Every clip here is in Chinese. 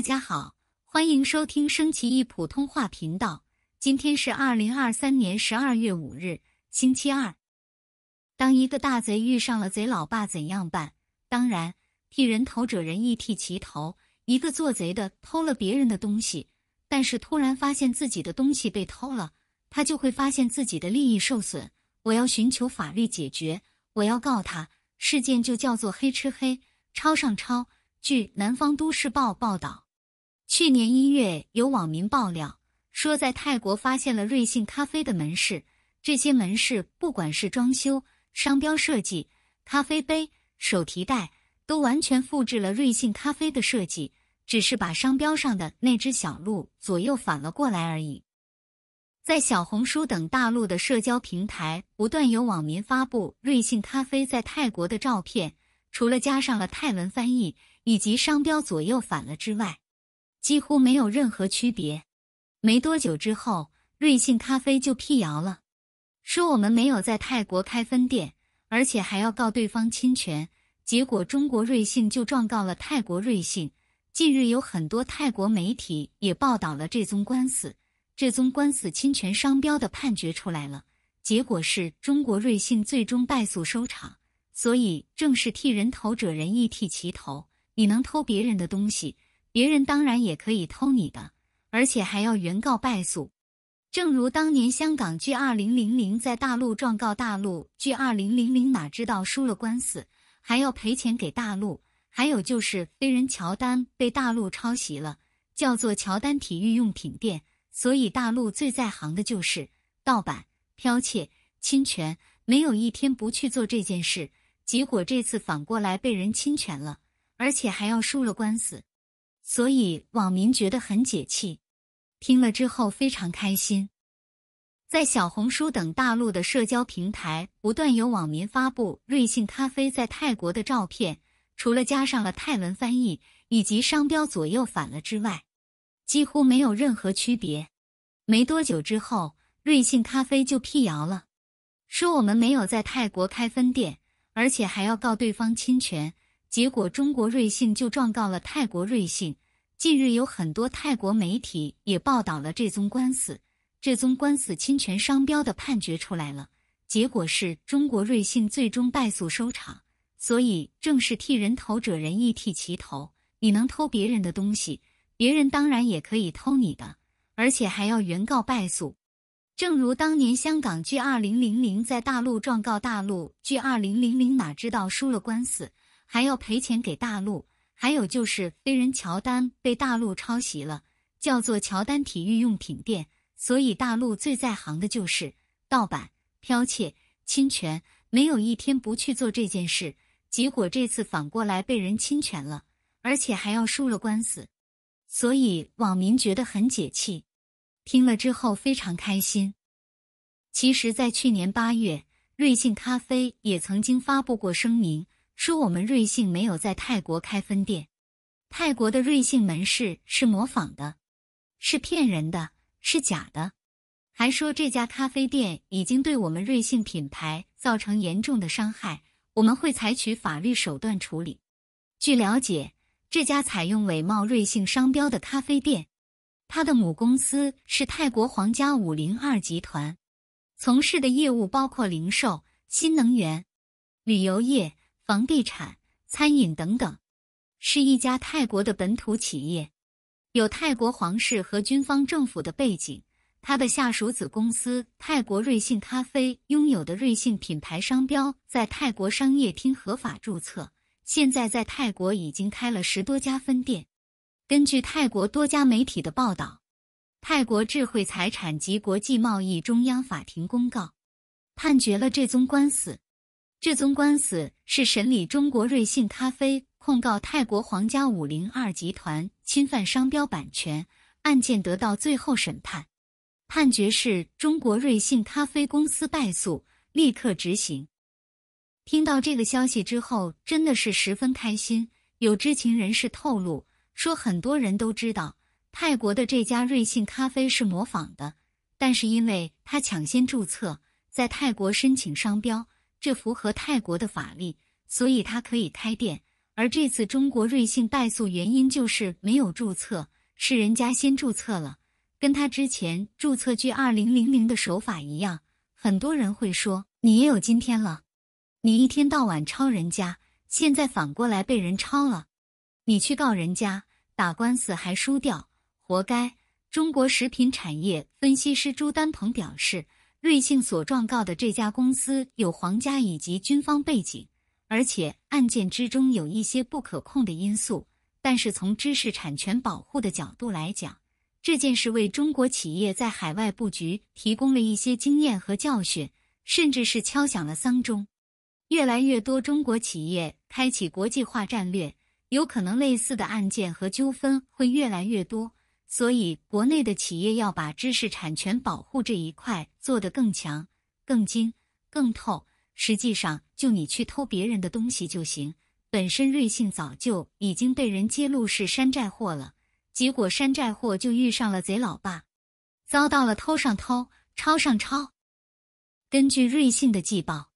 大家好，欢迎收听升旗易普通话频道。今天是二零二三年十二月五日，星期二。当一个大贼遇上了贼老爸，怎样办？当然，替人头者，人亦替其头。一个做贼的偷了别人的东西，但是突然发现自己的东西被偷了，他就会发现自己的利益受损。我要寻求法律解决，我要告他。事件就叫做黑吃黑，抄上抄。据《南方都市报》报道。去年一月，有网民爆料说，在泰国发现了瑞幸咖啡的门市。这些门市不管是装修、商标设计、咖啡杯、手提袋，都完全复制了瑞幸咖啡的设计，只是把商标上的那只小鹿左右反了过来而已。在小红书等大陆的社交平台，不断有网民发布瑞幸咖啡在泰国的照片，除了加上了泰文翻译以及商标左右反了之外。几乎没有任何区别。没多久之后，瑞幸咖啡就辟谣了，说我们没有在泰国开分店，而且还要告对方侵权。结果中国瑞幸就状告了泰国瑞幸。近日有很多泰国媒体也报道了这宗官司。这宗官司侵权商标的判决出来了，结果是中国瑞幸最终败诉收场。所以，正是替人头者，人亦替其头。你能偷别人的东西？别人当然也可以偷你的，而且还要原告败诉。正如当年香港 G 二零零零在大陆状告大陆 G 二零零零，哪知道输了官司，还要赔钱给大陆。还有就是飞人乔丹被大陆抄袭了，叫做乔丹体育用品店。所以大陆最在行的就是盗版、剽窃、侵权，没有一天不去做这件事。结果这次反过来被人侵权了，而且还要输了官司。所以网民觉得很解气，听了之后非常开心。在小红书等大陆的社交平台，不断有网民发布瑞幸咖啡在泰国的照片，除了加上了泰文翻译以及商标左右反了之外，几乎没有任何区别。没多久之后，瑞幸咖啡就辟谣了，说我们没有在泰国开分店，而且还要告对方侵权。结果，中国瑞幸就状告了泰国瑞幸。近日，有很多泰国媒体也报道了这宗官司。这宗官司侵权商标的判决出来了，结果是中国瑞幸最终败诉收场。所以，正是替人头者，人亦替其头。你能偷别人的东西，别人当然也可以偷你的，而且还要原告败诉。正如当年香港 G 二零零零在大陆状告大陆 G 二零零零，哪知道输了官司。还要赔钱给大陆，还有就是飞人乔丹被大陆抄袭了，叫做乔丹体育用品店。所以大陆最在行的就是盗版、剽窃、侵权，没有一天不去做这件事。结果这次反过来被人侵权了，而且还要输了官司，所以网民觉得很解气，听了之后非常开心。其实，在去年八月，瑞幸咖啡也曾经发布过声明。说我们瑞幸没有在泰国开分店，泰国的瑞幸门市是模仿的，是骗人的，是假的。还说这家咖啡店已经对我们瑞幸品牌造成严重的伤害，我们会采取法律手段处理。据了解，这家采用伪冒瑞幸商标的咖啡店，它的母公司是泰国皇家五零二集团，从事的业务包括零售、新能源、旅游业。房地产、餐饮等等，是一家泰国的本土企业，有泰国皇室和军方政府的背景。他的下属子公司泰国瑞幸咖啡拥有的瑞幸品牌商标在泰国商业厅合法注册，现在在泰国已经开了十多家分店。根据泰国多家媒体的报道，泰国智慧财产及国际贸易中央法庭公告，判决了这宗官司。这宗官司是审理中国瑞信咖啡控告泰国皇家五零二集团侵犯商标版权案件得到最后审判，判决是中国瑞信咖啡公司败诉，立刻执行。听到这个消息之后，真的是十分开心。有知情人士透露说，很多人都知道泰国的这家瑞信咖啡是模仿的，但是因为他抢先注册，在泰国申请商标。这符合泰国的法律，所以他可以开店。而这次中国瑞幸败诉原因就是没有注册，是人家先注册了，跟他之前注册据二零零零的手法一样。很多人会说你也有今天了，你一天到晚抄人家，现在反过来被人抄了，你去告人家打官司还输掉，活该。中国食品产业分析师朱丹鹏表示。瑞幸所状告的这家公司有皇家以及军方背景，而且案件之中有一些不可控的因素。但是从知识产权保护的角度来讲，这件事为中国企业在海外布局提供了一些经验和教训，甚至是敲响了丧钟。越来越多中国企业开启国际化战略，有可能类似的案件和纠纷会越来越多。所以，国内的企业要把知识产权保护这一块做得更强、更精、更透。实际上，就你去偷别人的东西就行。本身瑞幸早就已经被人揭露是山寨货了，结果山寨货就遇上了贼老爸，遭到了偷上偷、抄上抄。根据瑞幸的季报，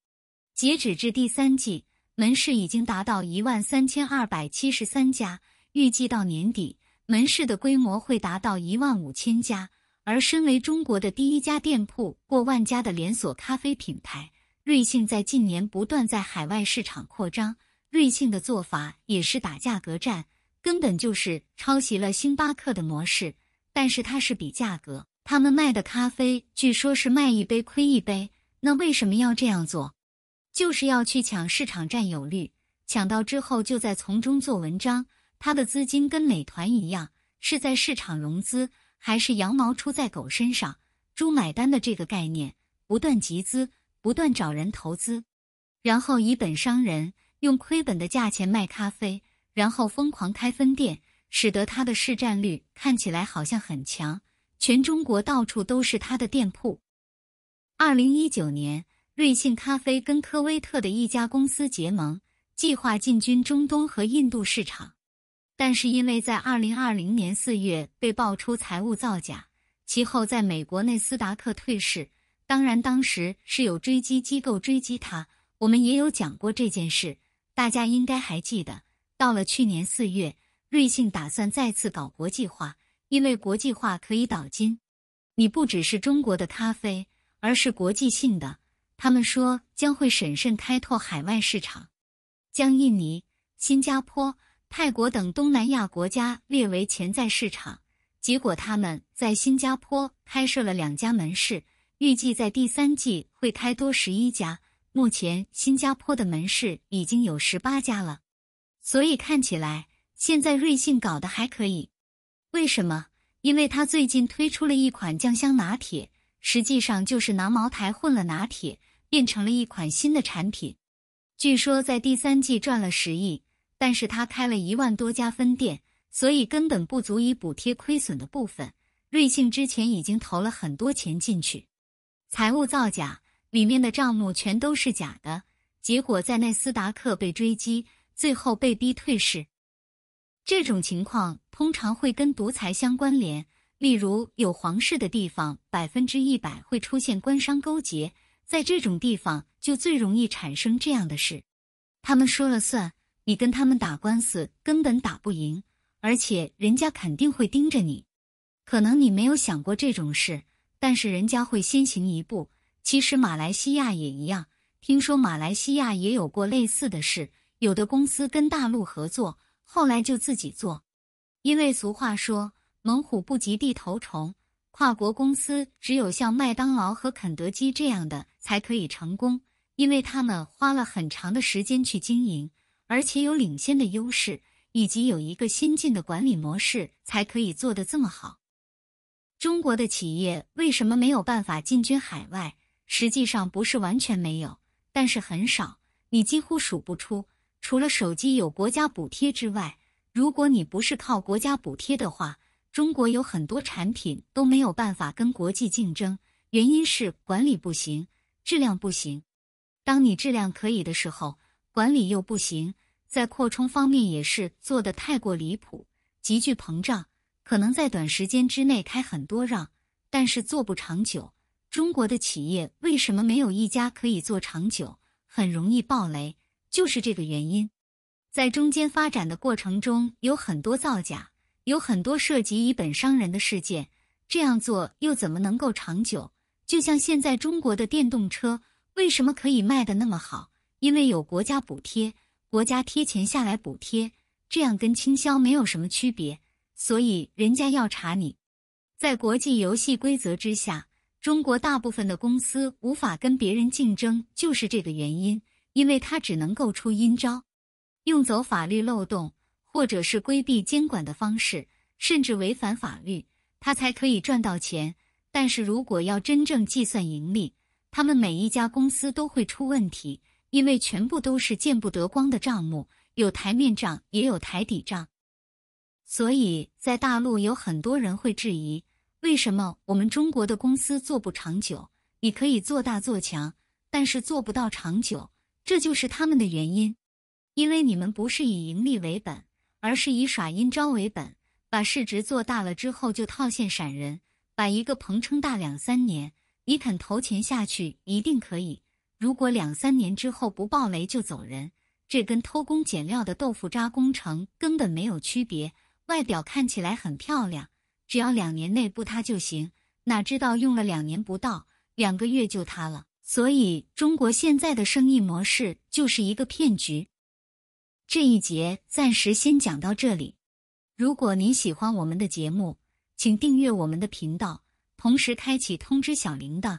截止至第三季，门市已经达到一万三千二百七十三家，预计到年底。门市的规模会达到一万五千家，而身为中国的第一家店铺过万家的连锁咖啡品牌，瑞幸在近年不断在海外市场扩张。瑞幸的做法也是打价格战，根本就是抄袭了星巴克的模式。但是它是比价格，他们卖的咖啡据说是卖一杯亏一杯，那为什么要这样做？就是要去抢市场占有率，抢到之后就在从中做文章。他的资金跟美团一样，是在市场融资，还是羊毛出在狗身上，猪买单的这个概念，不断集资，不断找人投资，然后以本伤人，用亏本的价钱卖咖啡，然后疯狂开分店，使得他的市占率看起来好像很强，全中国到处都是他的店铺。二零一九年，瑞幸咖啡跟科威特的一家公司结盟，计划进军中东和印度市场。但是因为在二零二零年四月被爆出财务造假，其后在美国纳斯达克退市。当然，当时是有追击机构追击他，我们也有讲过这件事，大家应该还记得。到了去年四月，瑞幸打算再次搞国际化，因为国际化可以导金。你不只是中国的咖啡，而是国际性的。他们说将会审慎开拓海外市场，将印尼、新加坡。泰国等东南亚国家列为潜在市场，结果他们在新加坡开设了两家门市，预计在第三季会开多十一家。目前新加坡的门市已经有十八家了，所以看起来现在瑞幸搞得还可以。为什么？因为他最近推出了一款酱香拿铁，实际上就是拿茅台混了拿铁，变成了一款新的产品。据说在第三季赚了十亿。但是他开了一万多家分店，所以根本不足以补贴亏损的部分。瑞幸之前已经投了很多钱进去，财务造假，里面的账目全都是假的。结果在纳斯达克被追击，最后被逼退市。这种情况通常会跟独裁相关联，例如有皇室的地方，百分之一百会出现官商勾结，在这种地方就最容易产生这样的事，他们说了算。你跟他们打官司根本打不赢，而且人家肯定会盯着你。可能你没有想过这种事，但是人家会先行一步。其实马来西亚也一样，听说马来西亚也有过类似的事，有的公司跟大陆合作，后来就自己做。因为俗话说“猛虎不及地头虫”，跨国公司只有像麦当劳和肯德基这样的才可以成功，因为他们花了很长的时间去经营。而且有领先的优势，以及有一个先进的管理模式，才可以做得这么好。中国的企业为什么没有办法进军海外？实际上不是完全没有，但是很少，你几乎数不出。除了手机有国家补贴之外，如果你不是靠国家补贴的话，中国有很多产品都没有办法跟国际竞争，原因是管理不行，质量不行。当你质量可以的时候，管理又不行。在扩充方面也是做的太过离谱，急剧膨胀，可能在短时间之内开很多让，但是做不长久。中国的企业为什么没有一家可以做长久？很容易暴雷，就是这个原因。在中间发展的过程中，有很多造假，有很多涉及以本伤人的事件。这样做又怎么能够长久？就像现在中国的电动车为什么可以卖的那么好？因为有国家补贴。国家贴钱下来补贴，这样跟倾销没有什么区别，所以人家要查你。在国际游戏规则之下，中国大部分的公司无法跟别人竞争，就是这个原因。因为他只能够出阴招，用走法律漏洞，或者是规避监管的方式，甚至违反法律，他才可以赚到钱。但是如果要真正计算盈利，他们每一家公司都会出问题。因为全部都是见不得光的账目，有台面账也有台底账，所以在大陆有很多人会质疑：为什么我们中国的公司做不长久？你可以做大做强，但是做不到长久，这就是他们的原因。因为你们不是以盈利为本，而是以耍阴招为本，把市值做大了之后就套现闪人，把一个棚撑大两三年，你肯投钱下去，一定可以。如果两三年之后不爆雷就走人，这跟偷工减料的豆腐渣工程根本没有区别。外表看起来很漂亮，只要两年内不塌就行。哪知道用了两年不到，两个月就塌了。所以，中国现在的生意模式就是一个骗局。这一节暂时先讲到这里。如果您喜欢我们的节目，请订阅我们的频道，同时开启通知小铃铛。